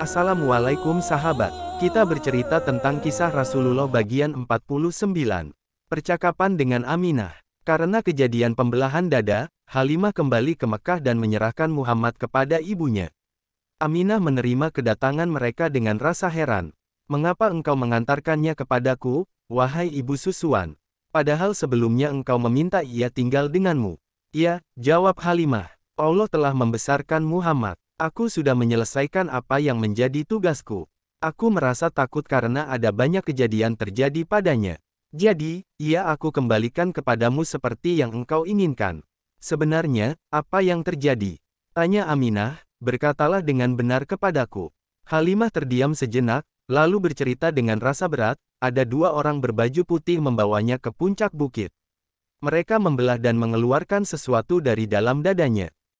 Assalamualaikum sahabat. Kita bercerita tentang kisah Rasulullah bagian 49. Percakapan dengan Aminah. Karena kejadian pembelahan dada, Halimah kembali ke Mekah dan menyerahkan Muhammad kepada ibunya. Aminah menerima kedatangan mereka dengan rasa heran. Mengapa engkau mengantarkannya kepadaku, wahai ibu susuan? Padahal sebelumnya engkau meminta ia tinggal denganmu. Ia, jawab Halimah. Allah telah membesarkan Muhammad. Aku sudah menyelesaikan apa yang menjadi tugasku. Aku merasa takut karena ada banyak kejadian terjadi padanya. Jadi, ia aku kembalikan kepadamu seperti yang engkau inginkan. Sebenarnya, apa yang terjadi? Tanya Aminah, berkatalah dengan benar kepadaku. Halimah terdiam sejenak, lalu bercerita dengan rasa berat, ada dua orang berbaju putih membawanya ke puncak bukit. Mereka membelah dan mengeluarkan sesuatu dari dalam dadanya.